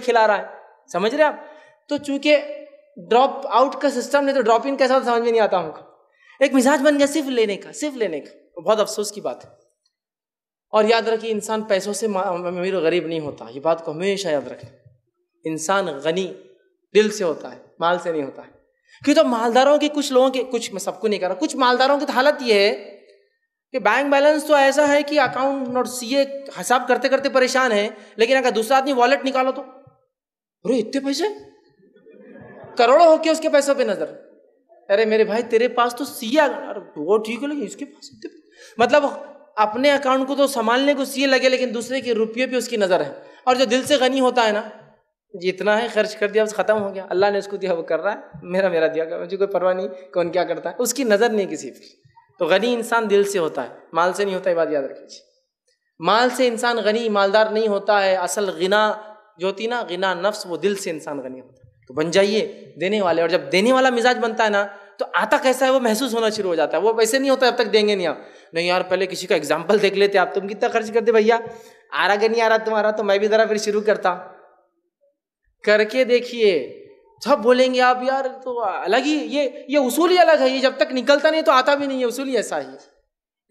तो खिला रहा है समझ रहे आप तो चूंकि ड्रॉप आउट का सिस्टम नहीं तो ड्रॉप इन कैसा समझ में नहीं आता होगा एक मिजाज बन गया सिर्फ लेने का सिर्फ लेने का बहुत अफसोस की बात है और याद रखिए इंसान पैसों से अमीर और गरीब नहीं होता ये बात को हमेशा याद रखें इंसान गनी दिल से होता है माल से नहीं होता है क्यों तो मालदारों के कुछ लोगों के कुछ मैं सबको नहीं कर रहा कुछ मालदारों की तो हालत यह है कि बैंक बैलेंस तो ऐसा है कि अकाउंट और सीए हिसाब करते करते परेशान है लेकिन अगर दूसरा आदमी वॉलेट निकालो तो अरे इतने पैसे करोड़ों होके उसके पैसों पे नजर अरे मेरे भाई तेरे पास तो सिया अरे वो ठीक है लेकिन इसके पास इतने मतलब अपने अकाउंट को तो संभालने को सीए लगे लेकिन दूसरे के रुपये पे उसकी नज़र है और जो दिल से गनी होता है ना जितना है खर्च कर दिया बस ख़त्म हो गया अल्लाह ने उसको दिया वो कर रहा है मेरा मेरा दिया मुझे कोई परवाह नहीं कौन क्या करता है उसकी नज़र नहीं किसी पर तो गनी इंसान दिल से होता है माल से नहीं होता ये बात याद रखिए माल से इंसान गनी मालदार नहीं होता है असल गना जो होती ना गिना नफ्स वो दिल से इंसान गनी होता है तो बन जाइए देने वाले और जब देने वाला मिजाज बनता है ना तो आता कैसा है वो महसूस होना शुरू हो जाता है वो वैसे नहीं होता अब तक देंगे नहीं आप नहीं यार पहले किसी का एग्जाम्पल देख लेते आप तुम कितना खर्च करते भैया आ रहा कि नहीं आ रहा तुम्हारा तो मैं भी ज़रा फिर शुरू करता करके देखिए सब बोलेंगे आप यार तो अलग ही ये ये उसूल ही अलग है ये जब तक निकलता नहीं तो आता भी नहीं है उसूल ही ऐसा ही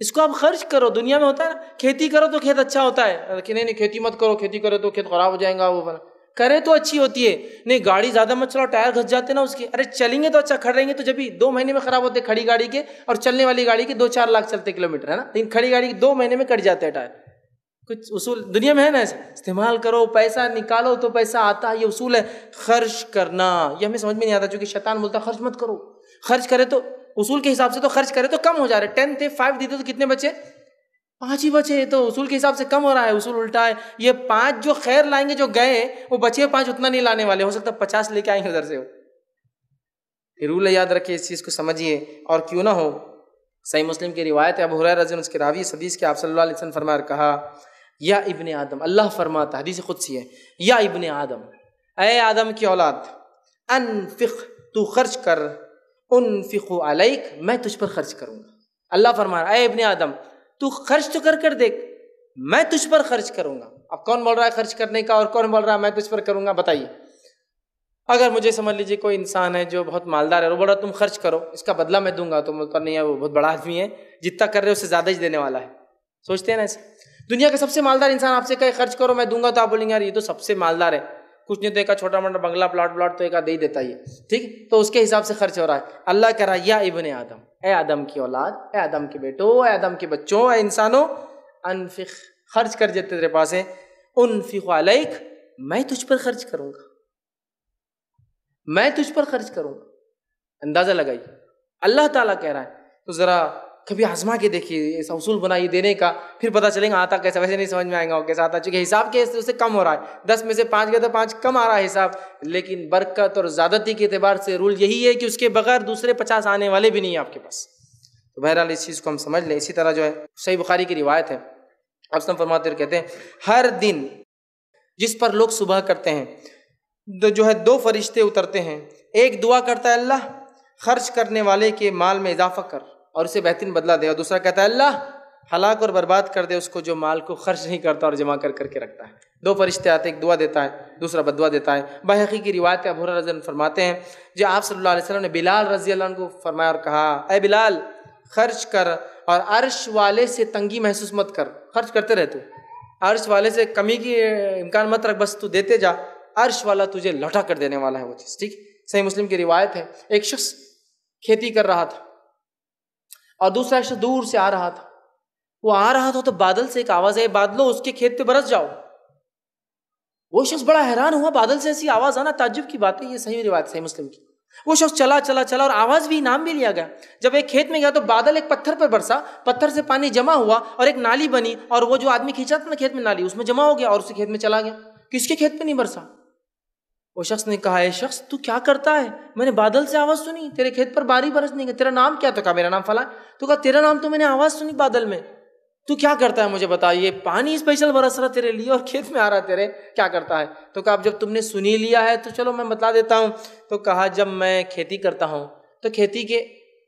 इसको आप खर्च करो दुनिया में होता है ना खेती करो तो खेत अच्छा होता है कि नहीं नहीं खेती मत करो खेती करो तो खेत खराब हो जाएगा वो बना करे तो अच्छी होती है नहीं गाड़ी ज्यादा मत चलाओ टायर घस जाते ना उसके अरे चलेंगे तो अच्छा खड़ेंगे तो जब भी दो महीने में खराब होते खड़ी गाड़ी के और चलने वाली गाड़ी के दो चार लाख चलते किलोमीटर है ना लेकिन खड़ी गाड़ी के दो महीने में कट जाते हैं टायर कुछ उसूल दुनिया में है ना इस्तेमाल करो पैसा निकालो तो पैसा आता है ये उसूल है खर्च करना ये हमें समझ में नहीं आता चूंकि शैतान बोलता खर्च मत करो खर्च करे तो उसूल के हिसाब से तो खर्च करे तो कम हो जा रहे टेन थे फाइव देते तो कितने बचे पांच ही बचे तो उसूल के हिसाब से कम हो रहा है उसूल उल्टा है ये पांच जो खैर लाएंगे जो गए वो बचे पांच उतना नहीं लाने वाले हो सकता है पचास लेके आएंगे उधर से वो रूल याद रखिए इस चीज़ को समझिए और क्यों ना हो सही मुस्लिम की रिवायत है अब हुरैर रजन उसके रावी सदीस के आप सल्लल्लाहु अलैहि वसल्लम फरमाया कहा या इबन आदम अल्लाह फरमाता हदीस खुद सी है या इबन आदम ए आदम की औलाद फिख तू खर्च कर उन फ़िको अलैक मैं तुझ पर खर्च करूंगा अल्लाह फरमा अय अबन आदम तू खर्च तो कर कर देख मैं तुझ पर खर्च करूंगा अब कौन बोल रहा है खर्च करने का और कौन बोल रहा है मैं तुझ पर करूंगा बताइए अगर मुझे समझ लीजिए कोई इंसान है जो बहुत मालदार है वो बोल रहा तुम खर्च करो इसका बदला मैं दूंगा तो मतलब नहीं है वो बहुत बड़ा आदमी है जितना कर रहे हो उससे ज़्यादा ही देने वाला है सोचते हैं ना ऐसे दुनिया का सबसे मालदार इंसान आपसे कहे खर्च करो मैं दूंगा तो आप बोलेंगे यार ये तो सबसे मालदार है कुछ नहीं तो एक छोटा मोटा बंगला प्लाट व्लाट तो एक दे ही देता है ठीक तो उसके हिसाब से खर्च हो रहा है अल्लाह कह रहा है या इबन आदम ए आदम की औलाद ए आदम के बेटो ए आदम के बच्चों ए इंसानों अनफिक खर्च कर देते तेरे पास है उन अलैक मैं तुझ पर खर्च करूँगा मैं तुझ पर खर्च करूँगा अंदाज़ा लगाइए अल्लाह ताला कह रहा है तो ज़रा कभी आजमा के देखिए उसूल बनाइए देने का फिर पता चलेगा आता हाँ, कैसा वैसे नहीं समझ में आएगा और कैसा आता चूंकि हिसाब के उससे कम हो रहा है दस में से पाँच गया तो पाँच कम आ रहा है हिसाब लेकिन बरकत और ज़्यादती के अतबार से रूल यही है कि उसके बगैर दूसरे पचास आने वाले भी नहीं है आपके पास तो बहरहाल इस चीज़ को हम समझ लें इसी तरह जो है सही बुखारी की रिवायत है अब सब फरमाते कहते हैं हर दिन जिस पर लोग सुबह करते हैं तो जो है दो फरिश्ते उतरते हैं एक दुआ करता है अल्लाह खर्च करने वाले के माल में इजाफा कर और उसे बेहतरीन बदला दे और दूसरा कहता है अल्लाह हलाक और बर्बाद कर दे उसको जो माल को खर्च नहीं करता और जमा कर करके रखता है दो फरिश्ते आते एक दुआ देता है दूसरा बदुआ देता है बाकी की रिवायत का भूरा रजन फरमाते हैं जो आप सल्ला वसलम ने बिलाल रजी को फरमाया और कहा अः बिलाल खर्च कर और अरश वाले से तंगी महसूस मत कर खर्च करते रह तू अर्श वाले से कमी की इम्कान मत रख बस तू देते जा अरश वाला तुझे लौटा कर देने वाला है वो चीज़ ठीक सही मुस्लिम की रिवायत है एक शख्स खेती कर रहा था और दूसरा शख्स दूर से आ रहा था वो आ रहा था तो बादल से एक आवाज आई बादलो उसके खेत पे बरस जाओ वो शख्स बड़ा हैरान हुआ बादल से ऐसी आवाज आना ताजुब की बात है ये सही रिवाज सही मुस्लिम की वो शख्स चला चला चला और आवाज भी नाम भी लिया गया जब एक खेत में गया तो बादल एक पत्थर पर बरसा पत्थर से पानी जमा हुआ और एक नाली बनी और वो जो आदमी खींचा था ना खेत में नाली उसमें जमा हो गया और उसे खेत में चला गया किसके खेत पे नहीं बरसा वो शख्स ने कहा है शख्स तू क्या करता है मैंने बादल से आवाज़ सुनी तेरे खेत पर बारी नहीं का तेरा नाम क्या तो कहा मेरा नाम फला तो कहा तेरा नाम तो मैंने आवाज़ सुनी बादल में तू क्या करता है मुझे बता ये पानी स्पेशल बरस रहा तेरे लिए और खेत में आ रहा तेरे क्या करता है तो कहा अब जब तुमने सुनी लिया है तो चलो मैं बता देता हूँ तो कहा जब मैं खेती करता हूँ तो खेती के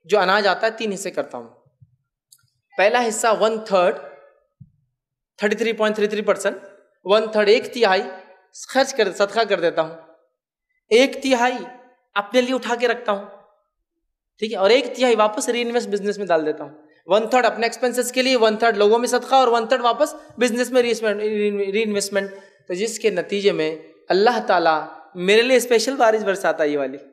जो अनाज आता है तीन हिस्से करता हूँ पहला हिस्सा one third thirty three point three three percent one third एक तिहाई खर्च कर सदका कर देता हूँ एक तिहाई अपने लिए उठा के रखता हूं ठीक है और एक तिहाई वापस री इन्वेस्ट बिजनेस में डाल देता हूं वन थर्ड अपने एक्सपेंसेस के लिए वन थर्ड लोगों में सदका और वन थर्ड वापस बिजनेस में री इन्वेस्टमेंट तो जिसके नतीजे में अल्लाह ताला मेरे लिए स्पेशल बारिश बरसाता ये वाली